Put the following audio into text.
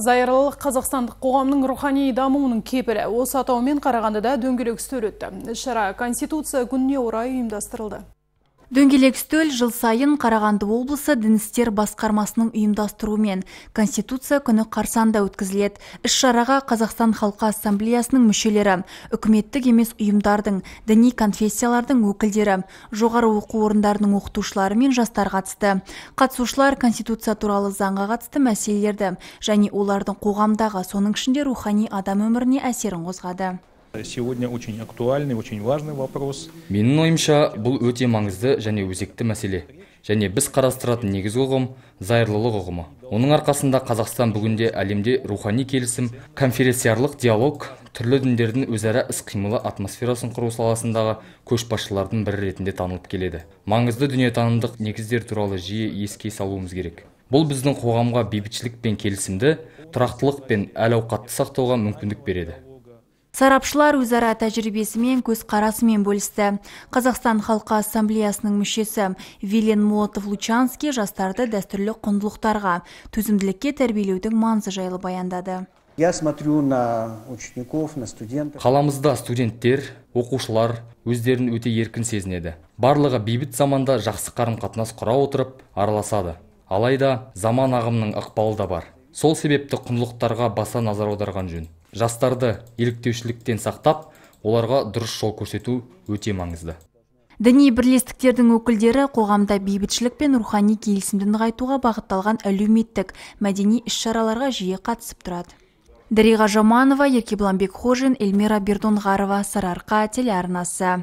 зайырлылық қазақстандық қоғамның рухани дамуының кепілі осы атаумен қарағандыда дөңгелек үстел өтті шара конституция күніне орай ұйымдастырылды дөңгелек үстел жыл сайын қарағанды облысы дін істер басқармасының ұйымдастыруымен конституция күні қарсанда өткізіледі іс шараға қазақстан халқы ассамблеясының мүшелері үкіметтік емес ұйымдардың діни конфессиялардың өкілдері жоғары оқу орындарының оқытушылары мен жастар қатысты қатысушылар конституция туралы заңға қатысты мәселелерді және олардың қоғамдағы соның ішінде рухани адам өміріне әсерін қозғады сегодня очень актуальный очень важный вопрос менің ойымша бұл өте маңызды және өзекті мәселе және біз қарастыратын негізгі ұғым зайырлылық ұғымы оның арқасында қазақстан бүгінде әлемде рухани келісім конференциарлық диалог түрлі діндердің өзара іс қимылы атмосферасын құру саласындағы көшбасшылардың бірі ретінде танылып келеді маңызды дүниетанымдық негіздер туралы жиі еске салуымыз керек бұл біздің қоғамға бейбітшілік пен келісімді тұрақтылық пен әл ауқатты сақтауға мүмкіндік береді сарапшылар өзара тәжірибесімен көзқарасымен бөлісті қазақстан халқы ассамблеясының мүшесі вилен молотов лучанский жастарды дәстүрлі құндылықтарға төзімділікке тәрбиелеудің маңызы жайлы баяндады я смотрю на қаламызда студенттер оқушылар өздерін өте еркін сезінеді барлығы бейбіт заманда жақсы қарым қатынас құра отырып араласады алайда заман ағымының ықпалы да бар сол себепті құндылықтарға баса назар аударған жөн жастарды еліктеушіліктен сақтап оларға дұрыс жол көрсету өте маңызды діни бірлестіктердің өкілдері қоғамда бейбітшілік пен рухани келісімді нығайтуға бағытталған әлеуметтік мәдени іс-шараларға жиі қатысып тұрады дариға жаманова еркебұлан бекхожин эльмира бердонғарова сарыарқа телеарнасы